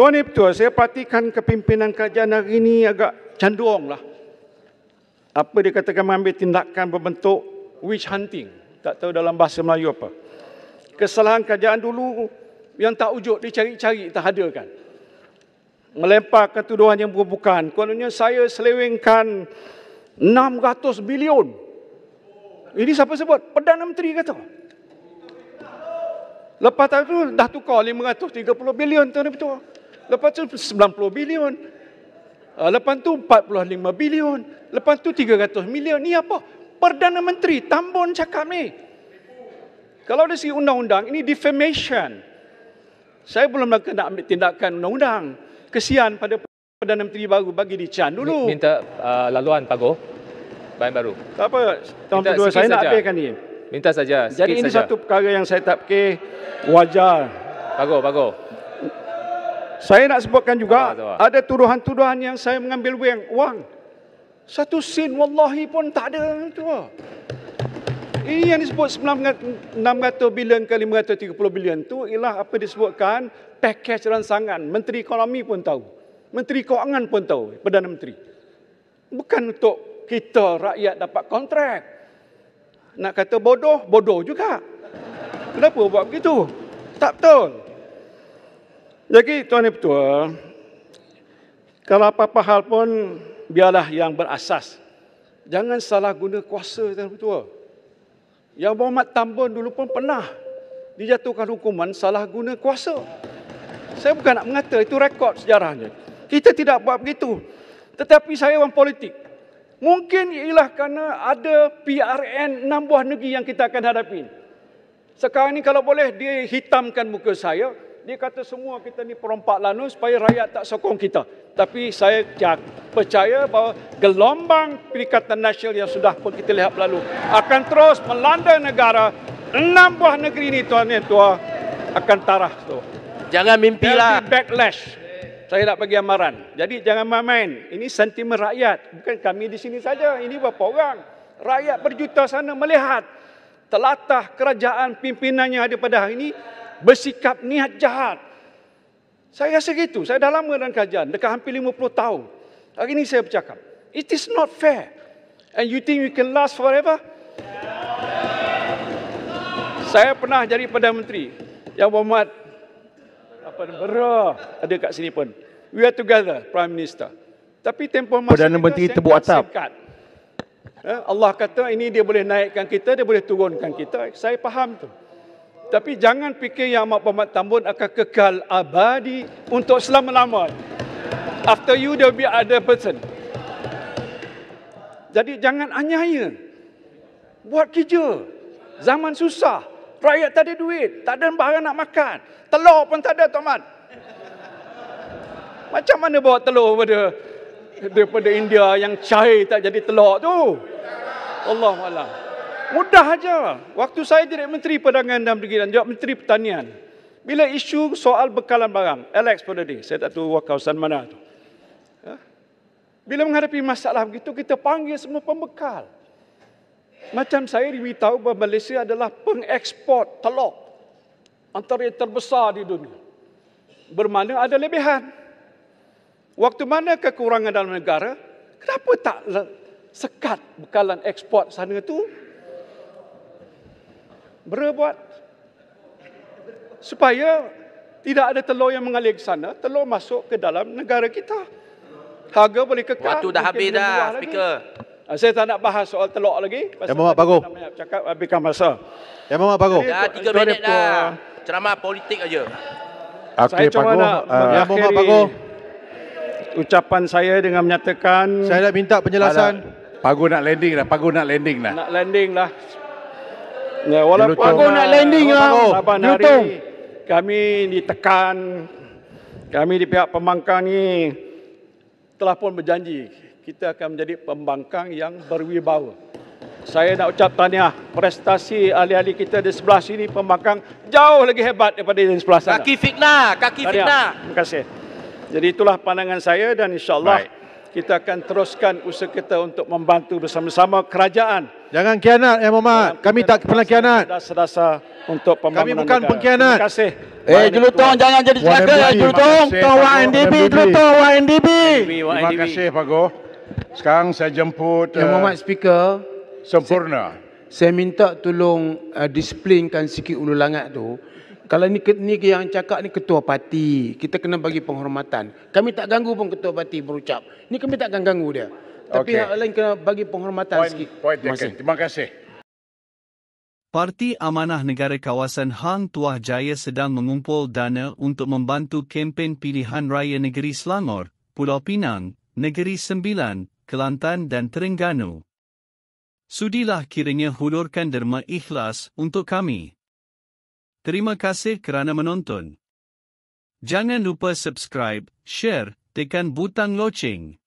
Tuan Ibtua, saya perhatikan kepimpinan kerajaan hari ini agak canduong lah. Apa dia katakan mengambil tindakan berbentuk witch hunting. Tak tahu dalam bahasa Melayu apa. Kesalahan kerajaan dulu yang tak wujud, dicari-cari, tak ada kan. Melemparkan tuduhan yang bukan-bukan. Kononnya saya selewengkan 600 bilion. Ini siapa sebut? Perdana Menteri kata. Lepas tu dah tukar 530 bilion tuan-tuan. Lepas tu 90 ah, bilion. Lepas tu 45 bilion. Lepas tu 300 bilion. Ni apa? Perdana Menteri Tambun cakap ni. Kalau ada segi undang-undang, ini defamation. Saya belum nak ambil tindakan undang-undang. Kesian pada Perdana Menteri baru bagi di Chan dulu. Minta uh, laluan, Pak Goh. Bayan baru. Tak apa. Tahun kedua saya sahaja. nak habiskan ni. Minta saja. Jadi ini sahaja. satu perkara yang saya tak fikir wajar. Pak Goh, Pak Goh. Saya nak sebutkan juga apa, apa, ada tuduhan-tuduhan yang saya mengambil wang. wang. Satu sen wallahi pun tak ada tu. Ini yang disebut 600 bilion ke 530 bilion tu ialah apa disebutkan pakej ransangan. Menteri Ekonomi pun tahu. Menteri Keuangan pun tahu, Perdana Menteri. Bukan untuk kita rakyat dapat kontrak. Nak kata bodoh, bodoh juga. Kenapa buat begitu? Tak betul. Jadi Tuan dan Petua, kalau apa-apa hal pun biarlah yang berasas. Jangan salah guna kuasa Tuan dan Petua. Yang Muhammad Tambun dulu pun pernah dijatuhkan hukuman salah guna kuasa. Saya bukan nak mengata itu rekod sejarahnya. Kita tidak buat begitu. Tetapi saya orang politik. Mungkin ialah kerana ada PRN enam buah negeri yang kita akan hadapi. Sekarang ini kalau boleh dihitamkan muka saya, dia kata semua kita ni perompak lanun supaya rakyat tak sokong kita. Tapi saya percaya bahawa gelombang perikatan nasional yang sudah pun kita lihat lalu akan terus melanda negara. Enam buah negeri ini tuan dan tua akan tarah tu. Jangan mimpilah. Jadi backlash. Saya nak bagi amaran. Jadi jangan main-main. Ini sentimen rakyat. Bukan kami di sini saja. Ini berapa orang. Rakyat berjuta sana melihat telatah kerajaan pimpinannya daripada hari ini bersikap niat jahat. Saya rasa gitu. Saya dah lama dalam kajian. Dekat hampir 50 tahun. Hari ini saya bercakap. It is not fair. And you think we can last forever? Saya pernah jadi Perdana Menteri. Yang berhormat. Apa berah? Ada kat sini pun. We are together, Prime Minister. Tapi tempoh masa Perdana Menteri tebuk atap. Singkat. Eh, Allah kata ini dia boleh naikkan kita, dia boleh turunkan kita. Saya faham tu. Tapi jangan fikir yang Mak Bapak Tambun akan kekal abadi untuk selama-lamanya. After you, there will be other person. Jadi jangan anyaya. Buat kerja. Zaman susah. Rakyat tak ada duit. Tak ada barang nak makan. Telur pun tak ada, Tok Mat. Macam mana bawa telur pada daripada India yang cair tak jadi telur tu? Allah Allah. Mudah aja. Waktu saya jadi Menteri Perdagangan dan Perikanan, jawab Menteri Pertanian. Bila isu soal bekalan barang, Alex pun tadi, saya tak tahu kawasan mana tu. Ha? Bila menghadapi masalah begitu, kita panggil semua pembekal. Macam saya diberitahu bahawa Malaysia adalah pengekspor telur antara yang terbesar di dunia. Bermakna ada lebihan. Waktu mana kekurangan dalam negara, kenapa tak sekat bekalan ekspor sana itu berbuat supaya tidak ada telur yang mengalir ke sana, telur masuk ke dalam negara kita. Harga boleh kekal. Waktu dah habis dah, speaker. Lagi. Ah, saya tak nak bahas soal telur lagi. Ya, yang Mohd Pago. Cakap habiskan masa. Yang Mohd Pago. Dah tiga minit dah. Ceramah politik aja. Okay, saya Pago. cuma nak uh, Mohd Pago. Ucapan saya dengan menyatakan. Saya nak minta penjelasan. Pago nak landing dah. Pago nak landing dah. Nak landing dah. Ya, walaupun aku nak landing lah. Lapan hari, Lutong. kami ditekan. Kami di pihak pembangkang ni telah pun berjanji kita akan menjadi pembangkang yang berwibawa. Saya nak ucap tahniah prestasi ahli-ahli kita di sebelah sini pembangkang jauh lagi hebat daripada di sebelah sana. Kaki fitnah, kaki fitnah. Terima kasih. Jadi itulah pandangan saya dan insya-Allah Baik kita akan teruskan usaha kita untuk membantu bersama-sama kerajaan. Jangan kianat, Yang Mohamad. Kami tak pernah kianat. Dasa-dasa untuk pembangunan Kami bukan pengkianat. Eh, Terima kasih. Eh, Jelutong, jangan jadi celaka. Jelutong, Tuan YNDB, Jelutong, YNDB. Terima kasih, Pak Goh. Sekarang saya jemput... Yang eh, Mohamad, Speaker. Sempurna. Saya, minta tolong eh, disiplinkan sikit ululangat itu. Kalau ni, ni yang cakap ni ketua parti, kita kena bagi penghormatan. Kami tak ganggu pun ketua parti berucap. Ni kami takkan ganggu dia. Tapi okay. hal lain kena bagi penghormatan point, sikit. Point terima, kasih. terima kasih. Parti Amanah Negara Kawasan Hang Tuah Jaya sedang mengumpul dana untuk membantu kempen pilihan raya negeri Selangor, Pulau Pinang, Negeri Sembilan, Kelantan dan Terengganu. Sudilah kiranya hulurkan derma ikhlas untuk kami. Terima kasih kerana menonton. Jangan lupa subscribe, share, tekan butang loceng.